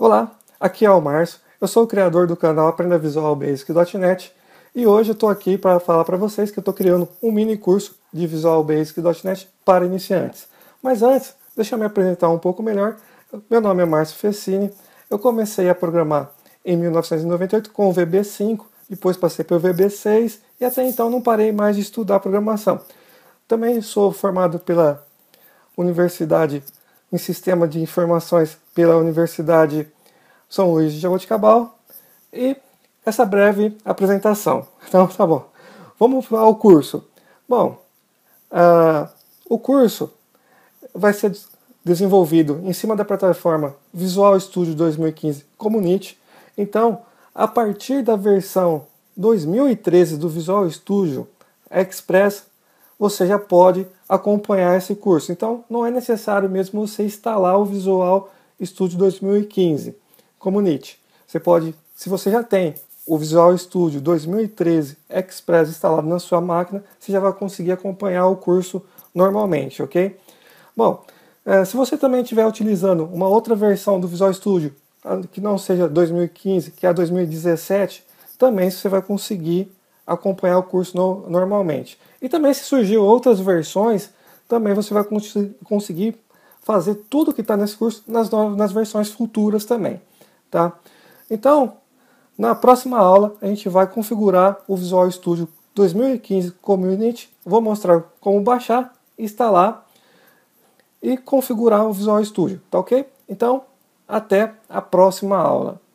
Olá, aqui é o Márcio, eu sou o criador do canal Aprenda Visual Basic.net e hoje eu estou aqui para falar para vocês que eu estou criando um mini curso de Visual Basic.net para iniciantes. Mas antes, deixa eu me apresentar um pouco melhor. Meu nome é Márcio Fessini, eu comecei a programar em 1998 com o VB5, depois passei pelo VB6 e até então não parei mais de estudar programação. Também sou formado pela Universidade em Sistema de Informações pela Universidade São Luís de Jaboticabal e essa breve apresentação. Então, tá bom. Vamos ao curso. Bom, uh, o curso vai ser desenvolvido em cima da plataforma Visual Studio 2015 Community. Então, a partir da versão 2013 do Visual Studio Express você já pode acompanhar esse curso. Então, não é necessário mesmo você instalar o Visual Studio 2015 como Nietzsche. Você pode, se você já tem o Visual Studio 2013 Express instalado na sua máquina, você já vai conseguir acompanhar o curso normalmente, ok? Bom, é, se você também estiver utilizando uma outra versão do Visual Studio que não seja 2015, que é a 2017, também você vai conseguir acompanhar o curso no, normalmente. E também se surgir outras versões, também você vai cons conseguir fazer tudo que está nesse curso nas, nas versões futuras também, tá? Então, na próxima aula a gente vai configurar o Visual Studio 2015 Community. Vou mostrar como baixar, instalar e configurar o Visual Studio, tá ok? Então, até a próxima aula.